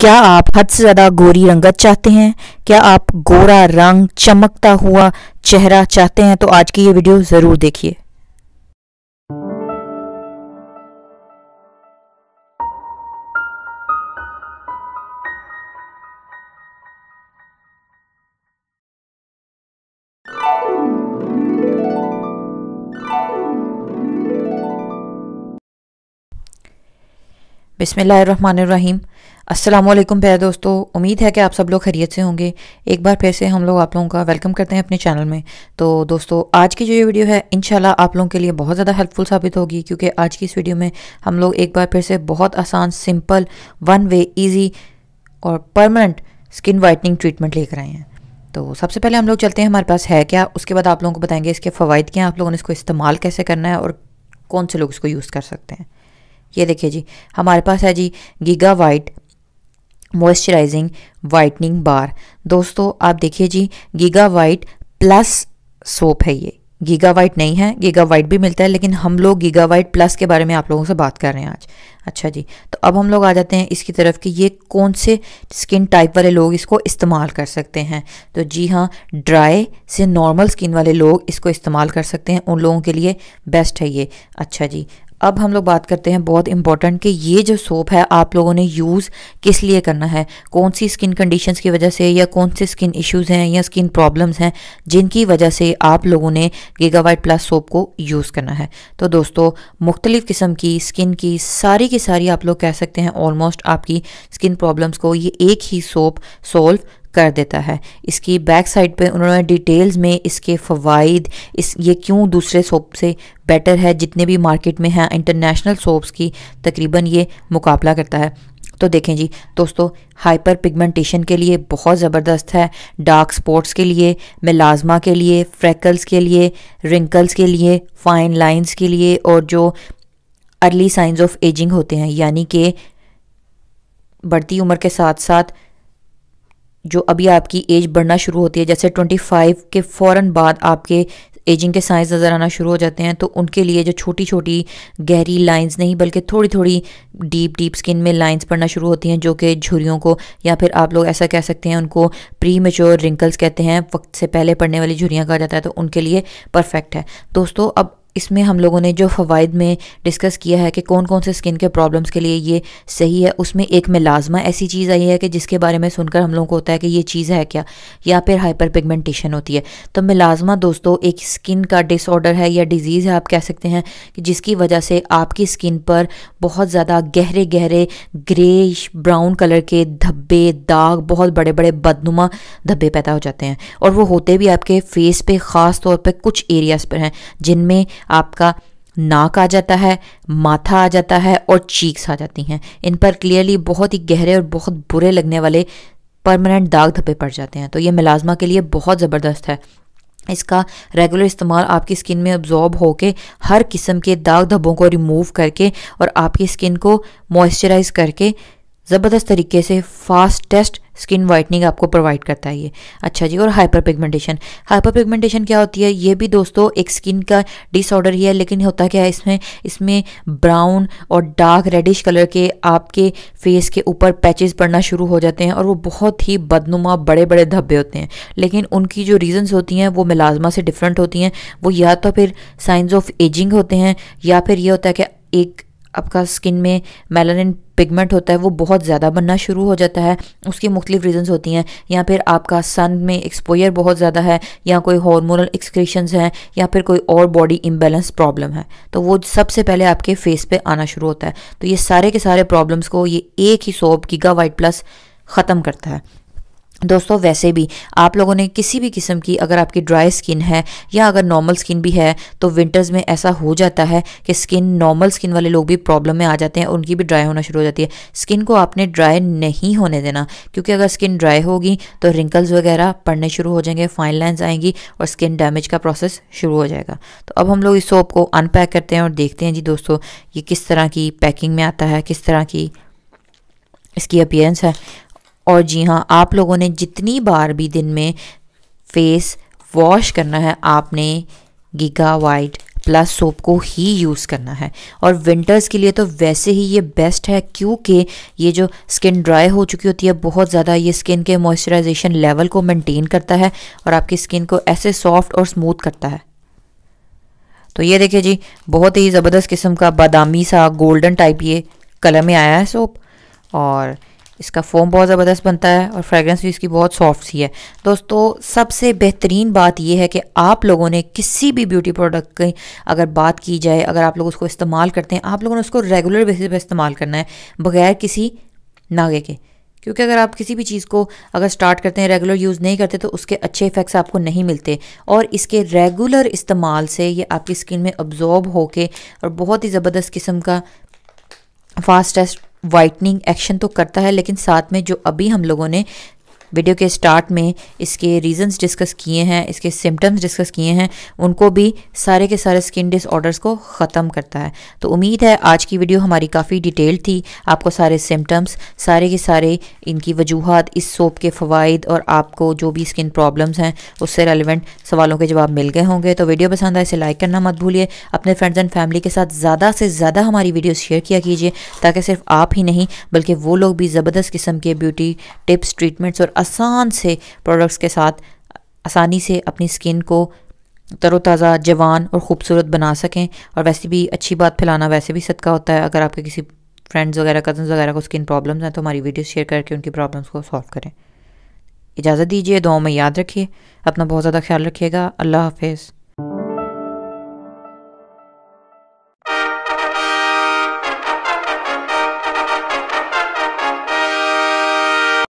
क्या आप हद से ज़्यादा गोरी रंगत चाहते हैं क्या आप गोरा रंग चमकता हुआ चेहरा चाहते हैं तो आज की ये वीडियो ज़रूर देखिए बिसमीम असलम प्यारे दोस्तों उम्मीद है कि आप सब लोग खैरियत से होंगे एक बार फिर से हम लोग आप लोगों का वेलकम करते हैं अपने चैनल में तो दोस्तों आज की जो ये वीडियो है इन आप लोगों के लिए बहुत ज़्यादा हेल्पफुल साबित होगी क्योंकि आज की इस वीडियो में हम लोग एक बार फिर से बहुत आसान सिंपल वन वे ईजी और परमानेंट स्किन वाइटनिंग ट्रीटमेंट लेकर आए हैं तो सबसे पहले हम लोग चलते हैं हमारे पास है क्या उसके बाद आप लोगों को बताएंगे इसके फ़वाद क्या हैं आप लोगों ने इसको इस्तेमाल कैसे करना है और कौन से लोग इसको यूज़ कर सकते हैं ये देखिए जी हमारे पास है जी Giga White moisturising whitening bar दोस्तों आप देखिए जी गीगा वाइट प्लस सोप है ये गीगा वाइट नहीं है गीगा वाइट भी मिलता है लेकिन हम लोग गीगा वाइट प्लस के बारे में आप लोगों से बात कर रहे हैं आज अच्छा जी तो अब हम लोग आ जाते हैं इसकी तरफ कि ये कौन से स्किन टाइप वाले लोग इसको इस्तेमाल कर सकते हैं तो जी हाँ ड्राई से नॉर्मल स्किन वाले लोग इसको इस्तेमाल कर सकते हैं उन लोगों के लिए बेस्ट है ये अच्छा जी अब हम लोग बात करते हैं बहुत इंपॉर्टेंट कि ये जो सोप है आप लोगों ने यूज़ किस लिए करना है कौन सी स्किन कंडीशंस की वजह से या कौन से स्किन इश्यूज़ हैं या स्किन प्रॉब्लम्स हैं जिनकी वजह से आप लोगों ने गेगावाइट प्लस सोप को यूज़ करना है तो दोस्तों मुख्तलिफ़ किस्म की स्किन की सारी की सारी आप लोग कह सकते हैं ऑलमोस्ट आपकी स्किन प्रॉब्लम्स को ये एक ही सोप सोल्व कर देता है इसकी बैक साइड पे उन्होंने डिटेल्स में इसके फ़वाद इस ये क्यों दूसरे सोप से बेटर है जितने भी मार्केट में हैं इंटरनेशनल सोप्स की तकरीबन ये मुकाबला करता है तो देखें जी दोस्तों हाइपर पिगमेंटेशन के लिए बहुत ज़बरदस्त है डार्क स्पॉट्स के लिए मिलाजमा के लिए फ्रैकल्स के लिए रिंकल्स के लिए फाइन लाइंस के लिए और जो अर्ली साइंस ऑफ एजिंग होते हैं यानी कि बढ़ती उम्र के साथ साथ जो अभी आपकी एज बढ़ना शुरू होती है जैसे ट्वेंटी फाइव के फ़ौर बाद आपके एजिंग के साइंस नज़र आना शुरू हो जाते हैं तो उनके लिए जो छोटी छोटी गहरी लाइंस नहीं बल्कि थोड़ी थोड़ी डीप डीप स्किन में लाइंस पड़ना शुरू होती हैं जो कि झुरियों को या फिर आप लोग ऐसा कह सकते हैं उनको प्री मेच्योर रिंकल्स कहते हैं वक्त से पहले पड़ने वाली झुरियाँ कहा जाता है तो उनके लिए परफेक्ट है दोस्तों अब इसमें हम लोगों ने जो फ़वाद में डिस्कस किया है कि कौन कौन से स्किन के प्रॉब्लम्स के लिए ये सही है उसमें एक मिलाजमा ऐसी चीज़ आई है कि जिसके बारे में सुनकर हम लोगों को होता है कि ये चीज़ है क्या या फिर हाइपर पिगमेंटेशन होती है तो मिलाजमा दोस्तों एक स्किन का डिसऑर्डर है या डिज़ीज़ है आप कह सकते हैं कि जिसकी वजह से आपकी स्किन पर बहुत ज़्यादा गहरे गहरे ग्रेश ब्राउन कलर के धब्बे दाग बहुत बड़े बड़े बदनुमा धब्बे पैदा हो जाते हैं और वो होते भी आपके फेस पे ख़ास तौर पर कुछ एरियाज़ पर हैं जिनमें आपका नाक आ जाता है माथा आ जाता है और चीक्स आ जाती हैं इन पर क्लियरली बहुत ही गहरे और बहुत बुरे लगने वाले परमानेंट दाग धब्बे पड़ जाते हैं तो ये मिलाजमा के लिए बहुत ज़बरदस्त है इसका रेगुलर इस्तेमाल आपकी स्किन में अब्जॉर्ब होकर हर किस्म के दाग धब्बों को रिमूव करके और आपकी स्किन को मॉइस्चराइज करके ज़बरदस्त तरीके से फास्ट टेस्ट स्किन वाइटनिंग आपको प्रोवाइड करता है ये अच्छा जी और हाइपर पिगमेंटेशन हाइपर पिगमेंटेशन क्या होती है ये भी दोस्तों एक स्किन का डिसऑर्डर ही है लेकिन होता क्या है इसमें इसमें ब्राउन और डार्क रेडिश कलर के आपके फेस के ऊपर पैचेस पड़ना शुरू हो जाते हैं और वो बहुत ही बदनुमा बड़े बड़े धब्बे होते हैं लेकिन उनकी जो रीज़न्स होती हैं वो मिलाजमा से डिफरेंट होती हैं वो या तो फिर साइंस ऑफ एजिंग होते हैं या फिर ये होता है कि एक आपका स्किन में मेलानिन पिगमेंट होता है वो बहुत ज़्यादा बनना शुरू हो जाता है उसकी मुख्तलिफ रीज़न्स होती हैं या फिर आपका सन में एक्सपोयर बहुत ज़्यादा है या कोई हार्मोनल एक्सक्रेशन हैं या फिर कोई और बॉडी इम्बेलेंस प्रॉब्लम है तो वो सबसे पहले आपके फेस पे आना शुरू होता है तो ये सारे के सारे प्रॉब्लम्स को ये एक ही सोप गीगा वाइट प्लस ख़त्म करता है दोस्तों वैसे भी आप लोगों ने किसी भी किस्म की अगर आपकी ड्राई स्किन है या अगर नॉर्मल स्किन भी है तो विंटर्स में ऐसा हो जाता है कि स्किन नॉर्मल स्किन वाले लोग भी प्रॉब्लम में आ जाते हैं उनकी भी ड्राई होना शुरू हो जाती है स्किन को आपने ड्राई नहीं होने देना क्योंकि अगर स्किन ड्राई होगी तो रिंकल्स वगैरह पड़ने शुरू हो जाएंगे फाइन लाइन्स आएंगी और स्किन डैमेज का प्रोसेस शुरू हो जाएगा तो अब हम लोग इस सोप को अनपैक करते हैं और देखते हैं जी दोस्तों ये किस तरह की पैकिंग में आता है किस तरह की इसकी अपियरेंस है और जी हाँ आप लोगों ने जितनी बार भी दिन में फेस वॉश करना है आपने गीगा वाइट प्लस सोप को ही यूज़ करना है और विंटर्स के लिए तो वैसे ही ये बेस्ट है क्योंकि ये जो स्किन ड्राई हो चुकी होती है बहुत ज़्यादा ये स्किन के मॉइस्चराइजेशन लेवल को मेंटेन करता है और आपकी स्किन को ऐसे सॉफ्ट और स्मूथ करता है तो ये देखिए जी बहुत ही ज़बरदस्त किस्म का बादामी सा गोल्डन टाइप ये कलर में आया है सोप और इसका फोम बहुत ज़बरदस्त बनता है और फ्रेगरेंस भी इसकी बहुत सॉफ्ट सी है दोस्तों सबसे बेहतरीन बात यह है कि आप लोगों ने किसी भी ब्यूटी प्रोडक्ट की अगर बात की जाए अगर आप लोग उसको इस्तेमाल करते हैं आप लोगों ने उसको रेगुलर बेसिस पर इस्तेमाल करना है बगैर किसी नागे के क्योंकि अगर आप किसी भी चीज़ को अगर स्टार्ट करते हैं रेगुलर यूज़ नहीं करते तो उसके अच्छे इफ़ेक्ट्स आपको नहीं मिलते और इसके रेगुलर इस्तेमाल से ये आपकी स्किन में अब्जॉर्ब होके और बहुत ही ज़बरदस्त किस्म का फास्टेस्ट वाइटनिंग एक्शन तो करता है लेकिन साथ में जो अभी हम लोगों ने वीडियो के स्टार्ट में इसके रीजंस डिस्कस किए हैं इसके सिम्टम्स डिस्कस किए हैं उनको भी सारे के सारे स्किन डिसऑर्डर्स को ख़त्म करता है तो उम्मीद है आज की वीडियो हमारी काफ़ी डिटेल थी आपको सारे सिम्टम्स सारे के सारे इनकी वजूहत इस सोप के फ़वाद और आपको जो भी स्किन प्रॉब्लम्स हैं उससे रेलिवेंट सवालों के जवाब मिल गए होंगे तो वीडियो पसंद आए इसे लाइक करना मत भूलिए अपने फ्रेंड्स एंड फैमिली के साथ ज़्यादा से ज़्यादा हमारी वीडियो शेयर किया कीजिए ताकि सिर्फ आप ही नहीं बल्कि वो लोग भी ज़बरदस्त किस्म के ब्यूटी टिप्स ट्रीटमेंट्स और आसान से प्रोडक्ट्स के साथ आसानी से अपनी स्किन को तरोताज़ा जवान और ख़ूबसूरत बना सकें और वैसे भी अच्छी बात फैलाना वैसे भी सदका होता है अगर आपके किसी फ्रेंड्स वगैरह कज़न्स वगैरह को स्किन प्रॉब्लम्स हैं तो हमारी वीडियो शेयर करके उनकी प्रॉब्लम्स को सॉल्व करें इजाज़त दीजिए दुआओं में याद रखिए अपना बहुत ज़्यादा ख्याल रखिएगा अल्लाह हाफिज़